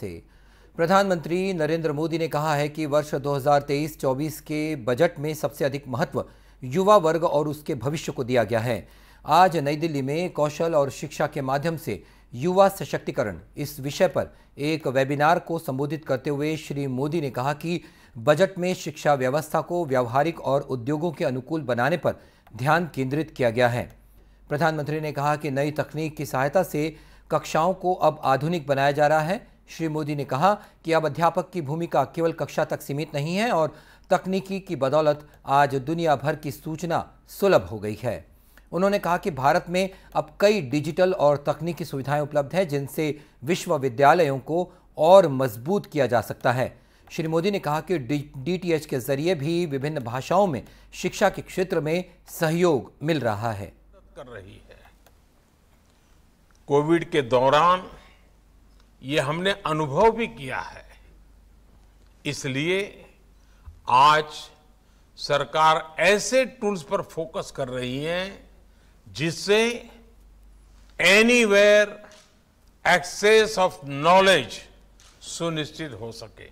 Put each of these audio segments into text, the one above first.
से प्रधानमंत्री नरेंद्र मोदी ने कहा है कि वर्ष 2023-24 के बजट में सबसे अधिक महत्व युवा वर्ग और उसके भविष्य को दिया गया है आज नई दिल्ली में कौशल और शिक्षा के माध्यम से युवा सशक्तिकरण इस विषय पर एक वेबिनार को संबोधित करते हुए श्री मोदी ने कहा कि बजट में शिक्षा व्यवस्था को व्यावहारिक और उद्योगों के अनुकूल बनाने पर ध्यान केंद्रित किया गया है प्रधानमंत्री ने कहा कि नई तकनीक की सहायता से कक्षाओं को अब आधुनिक बनाया जा रहा है श्री मोदी ने कहा कि अब अध्यापक की भूमिका केवल कक्षा तक सीमित नहीं है और तकनीकी की बदौलत आज दुनिया भर की सूचना सुलभ हो गई है उन्होंने कहा कि भारत में अब कई डिजिटल और तकनीकी सुविधाएं उपलब्ध हैं जिनसे विश्वविद्यालयों को और मजबूत किया जा सकता है श्री मोदी ने कहा कि डीटीएच के जरिए भी विभिन्न भाषाओं में शिक्षा के क्षेत्र में सहयोग मिल रहा है कर रही है कोविड के दौरान ये हमने अनुभव भी किया है इसलिए आज सरकार ऐसे टूल्स पर फोकस कर रही है जिससे एनीवेयर एक्सेस ऑफ नॉलेज सुनिश्चित हो सके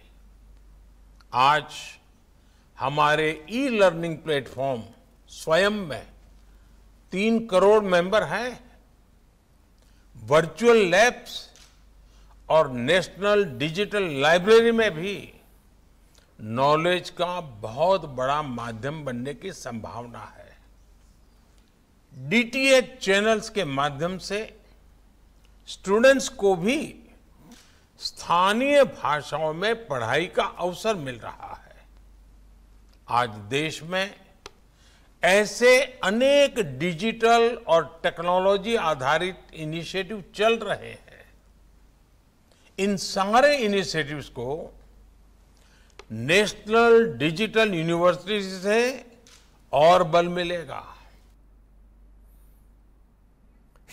आज हमारे ई लर्निंग प्लेटफॉर्म स्वयं में तीन करोड़ मेंबर हैं वर्चुअल लैब्स और नेशनल डिजिटल लाइब्रेरी में भी नॉलेज का बहुत बड़ा माध्यम बनने की संभावना है डीटीएच चैनल्स के माध्यम से स्टूडेंट्स को भी स्थानीय भाषाओं में पढ़ाई का अवसर मिल रहा है आज देश में ऐसे अनेक डिजिटल और टेक्नोलॉजी आधारित इनिशिएटिव चल रहे हैं इन सारे इनिशिएटिव्स को नेशनल डिजिटल यूनिवर्सिटी से और बल मिलेगा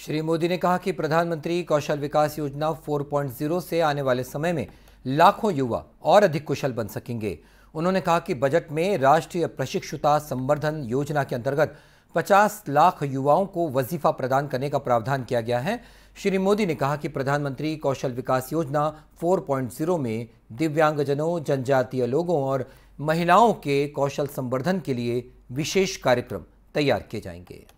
श्री मोदी ने कहा कि प्रधानमंत्री कौशल विकास योजना 4.0 से आने वाले समय में लाखों युवा और अधिक कुशल बन सकेंगे उन्होंने कहा कि बजट में राष्ट्रीय प्रशिक्षुता संवर्धन योजना के अंतर्गत पचास लाख युवाओं को वजीफा प्रदान करने का प्रावधान किया गया है श्री मोदी ने कहा कि प्रधानमंत्री कौशल विकास योजना 4.0 में दिव्यांगजनों जनजातीय लोगों और महिलाओं के कौशल संवर्धन के लिए विशेष कार्यक्रम तैयार किए जाएंगे